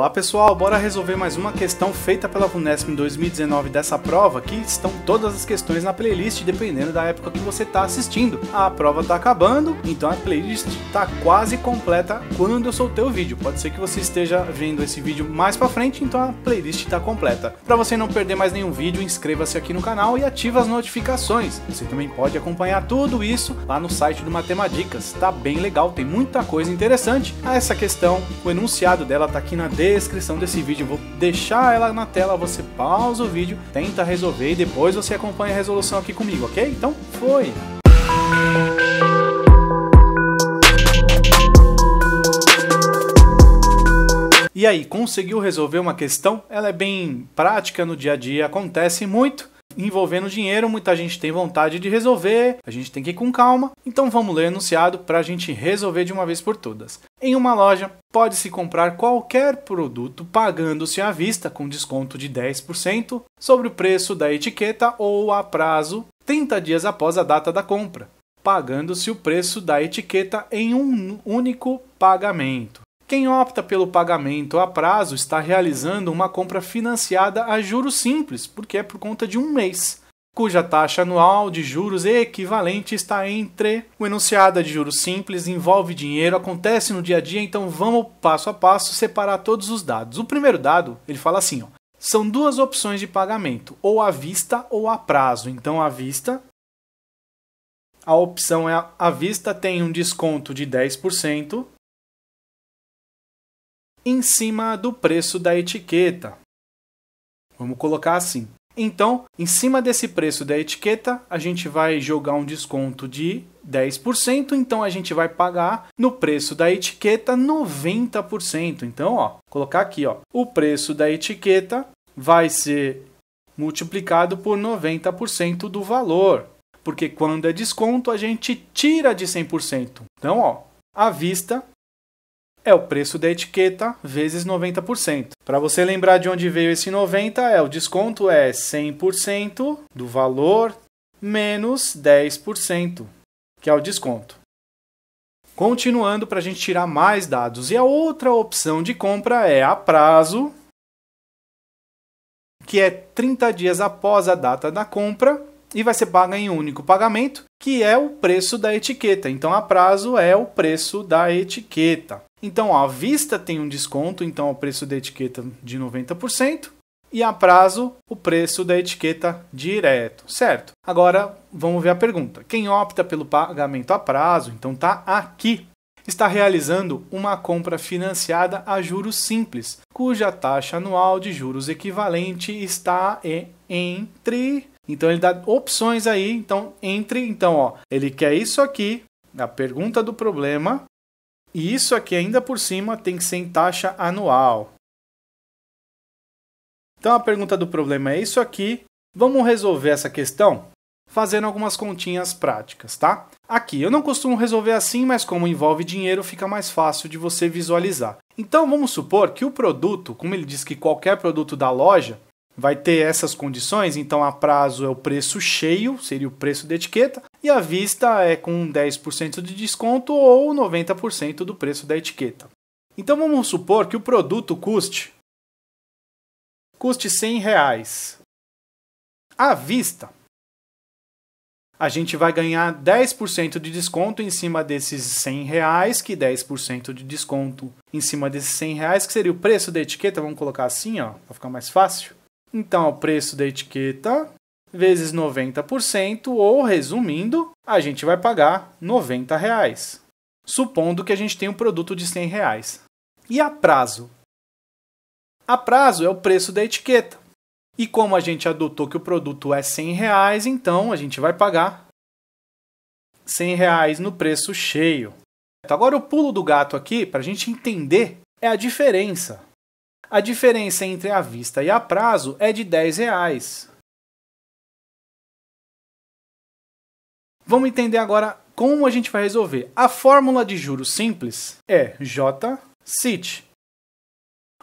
Olá pessoal, bora resolver mais uma questão feita pela Vunesp em 2019 dessa prova, que estão todas as questões na playlist, dependendo da época que você está assistindo. A prova está acabando, então a playlist está quase completa quando eu soltei o vídeo. Pode ser que você esteja vendo esse vídeo mais para frente, então a playlist está completa. Para você não perder mais nenhum vídeo, inscreva-se aqui no canal e ative as notificações. Você também pode acompanhar tudo isso lá no site do Matemadicas. Está bem legal, tem muita coisa interessante. Ah, essa questão, o enunciado dela está aqui na D descrição desse vídeo. Vou deixar ela na tela, você pausa o vídeo, tenta resolver e depois você acompanha a resolução aqui comigo, ok? Então, foi! E aí, conseguiu resolver uma questão? Ela é bem prática no dia a dia, acontece muito envolvendo dinheiro, muita gente tem vontade de resolver, a gente tem que ir com calma, então vamos ler o enunciado para a gente resolver de uma vez por todas. Em uma loja, pode-se comprar qualquer produto pagando-se à vista com desconto de 10% sobre o preço da etiqueta ou a prazo 30 dias após a data da compra, pagando-se o preço da etiqueta em um único pagamento. Quem opta pelo pagamento a prazo está realizando uma compra financiada a juros simples, porque é por conta de um mês, cuja taxa anual de juros equivalente está entre. O enunciado de juros simples envolve dinheiro, acontece no dia a dia, então vamos passo a passo separar todos os dados. O primeiro dado, ele fala assim, ó, são duas opções de pagamento, ou à vista ou a prazo. Então, à vista, a opção é à vista tem um desconto de 10%, em cima do preço da etiqueta. Vamos colocar assim. Então, em cima desse preço da etiqueta, a gente vai jogar um desconto de 10%, então a gente vai pagar no preço da etiqueta 90%. Então, ó, colocar aqui, ó, o preço da etiqueta vai ser multiplicado por 90% do valor, porque quando é desconto a gente tira de 100%. Então, ó, à vista é o preço da etiqueta vezes 90%. Para você lembrar de onde veio esse 90, é o desconto é 100% do valor menos 10%, que é o desconto. Continuando para a gente tirar mais dados. E a outra opção de compra é a prazo, que é 30 dias após a data da compra e vai ser paga em um único pagamento, que é o preço da etiqueta. Então, a prazo é o preço da etiqueta. Então, a à vista tem um desconto, então o preço da etiqueta de 90%, e a prazo o preço da etiqueta direto, certo? Agora, vamos ver a pergunta. Quem opta pelo pagamento a prazo, então tá aqui, está realizando uma compra financiada a juros simples, cuja taxa anual de juros equivalente está entre então ele dá opções aí, então entre, então ó, ele quer isso aqui, a pergunta do problema, e isso aqui ainda por cima tem que ser em taxa anual. Então a pergunta do problema é isso aqui. Vamos resolver essa questão fazendo algumas continhas práticas, tá? Aqui, eu não costumo resolver assim, mas como envolve dinheiro, fica mais fácil de você visualizar. Então vamos supor que o produto, como ele diz que qualquer produto da loja, vai ter essas condições, então a prazo é o preço cheio, seria o preço da etiqueta, e a vista é com 10% de desconto ou 90% do preço da etiqueta. Então vamos supor que o produto custe custe 100 reais. À vista, a gente vai ganhar 10% de desconto em cima desses 100 reais, que 10% de desconto em cima desses 100 reais, que seria o preço da etiqueta, vamos colocar assim, ó, para ficar mais fácil então, o preço da etiqueta vezes 90%, ou resumindo, a gente vai pagar R$ 90, reais, supondo que a gente tem um produto de R$ reais. E a prazo? A prazo é o preço da etiqueta. E como a gente adotou que o produto é R$ reais, então a gente vai pagar R$ reais no preço cheio. Agora o pulo do gato aqui, para a gente entender, é a diferença a diferença entre a vista e a prazo é de R$ 10. Reais. Vamos entender agora como a gente vai resolver. A fórmula de juros simples é J CIT,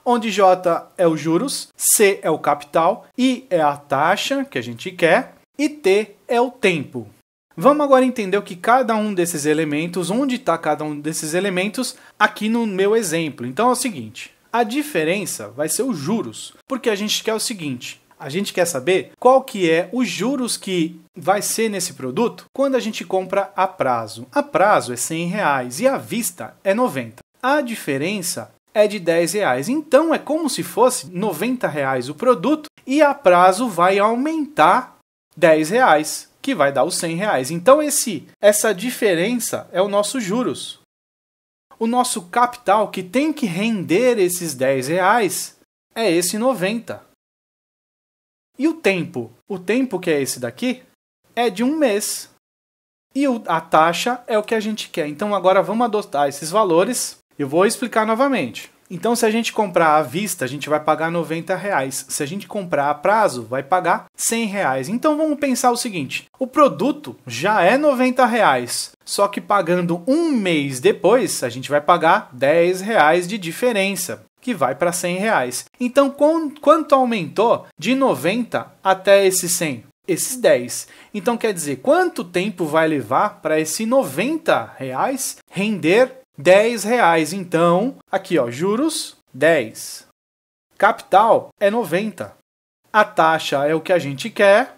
onde J é os juros, C é o capital, I é a taxa que a gente quer e T é o tempo. Vamos agora entender o que cada um desses elementos, onde está cada um desses elementos aqui no meu exemplo. Então é o seguinte, a diferença vai ser os juros, porque a gente quer o seguinte, a gente quer saber qual que é os juros que vai ser nesse produto quando a gente compra a prazo. A prazo é 100 reais e a vista é 90. A diferença é de 10 reais. Então é como se fosse 90 reais o produto e a prazo vai aumentar 10 reais, que vai dar os 100 reais. Então esse, essa diferença é o nosso juros. O nosso capital que tem que render esses 10 reais é esse 90. E o tempo? O tempo que é esse daqui é de um mês. E a taxa é o que a gente quer. Então agora vamos adotar esses valores. Eu vou explicar novamente. Então, se a gente comprar à vista, a gente vai pagar 90 reais. Se a gente comprar a prazo, vai pagar 100 reais. Então, vamos pensar o seguinte: o produto já é 90 reais, só que pagando um mês depois, a gente vai pagar 10 reais de diferença. Que vai para 100 reais. Então, quanto aumentou de 90 até esse 100? esses 10. Então quer dizer, quanto tempo vai levar para esse 90 reais render 10 reais, então, aqui ó, juros 10. Capital é 90. A taxa é o que a gente quer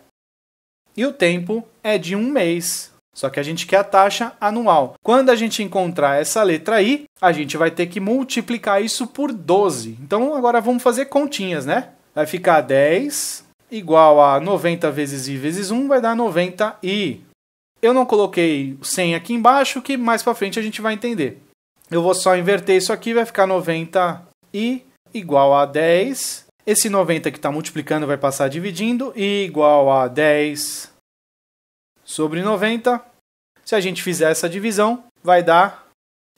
e o tempo é de um mês. Só que a gente quer a taxa anual. Quando a gente encontrar essa letra I, a gente vai ter que multiplicar isso por 12. Então agora vamos fazer continhas, né? Vai ficar 10 igual a 90 vezes i vezes 1 vai dar 90i. Eu não coloquei 100 aqui embaixo, que mais para frente a gente vai entender. Eu vou só inverter isso aqui, vai ficar 90 i igual a 10. Esse 90 que está multiplicando vai passar dividindo, i igual a 10 sobre 90. Se a gente fizer essa divisão, vai dar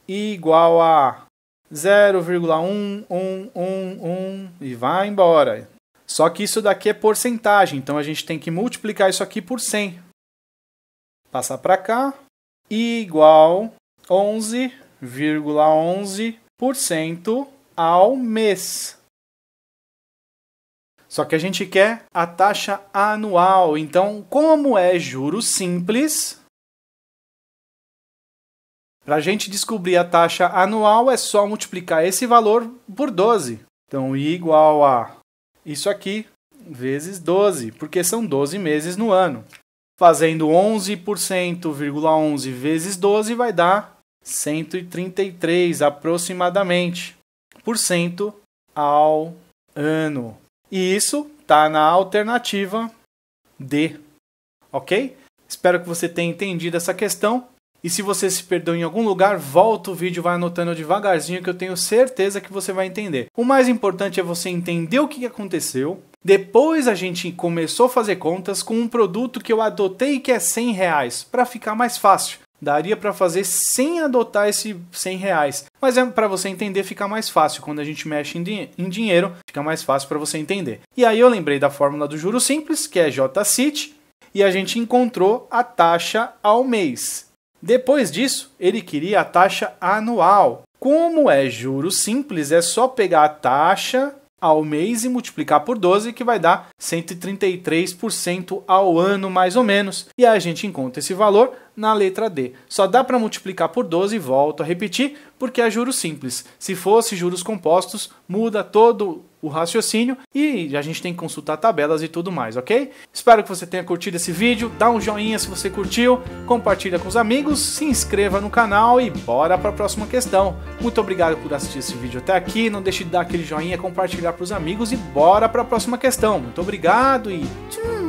i igual a 0,1111 e vai embora. Só que isso daqui é porcentagem, então a gente tem que multiplicar isso aqui por 100. Passar para cá, i igual 11 0,11% ao mês. Só que a gente quer a taxa anual. Então, como é juro simples, para a gente descobrir a taxa anual é só multiplicar esse valor por 12. Então, I igual a isso aqui vezes 12, porque são 12 meses no ano. Fazendo 11%,11 11 vezes 12 vai dar 133 aproximadamente por cento ao ano. E isso tá na alternativa D. OK? Espero que você tenha entendido essa questão. E se você se perdeu em algum lugar, volta o vídeo, vai anotando devagarzinho que eu tenho certeza que você vai entender. O mais importante é você entender o que aconteceu. Depois a gente começou a fazer contas com um produto que eu adotei que é 100 reais, para ficar mais fácil. Daria para fazer sem adotar esse 100 reais. Mas é para você entender fica mais fácil. Quando a gente mexe em, din em dinheiro, fica mais fácil para você entender. E aí eu lembrei da fórmula do juro simples, que é JCIT, e a gente encontrou a taxa ao mês. Depois disso, ele queria a taxa anual. Como é juro simples, é só pegar a taxa ao mês e multiplicar por 12, que vai dar 133% ao ano, mais ou menos. E a gente encontra esse valor na letra D. Só dá para multiplicar por 12, volto a repetir, porque é juros simples. Se fosse juros compostos, muda todo o raciocínio e a gente tem que consultar tabelas e tudo mais, ok? Espero que você tenha curtido esse vídeo, dá um joinha se você curtiu, compartilha com os amigos, se inscreva no canal e bora para a próxima questão. Muito obrigado por assistir esse vídeo até aqui, não deixe de dar aquele joinha, compartilhar para os amigos e bora para a próxima questão. Muito obrigado e tchau!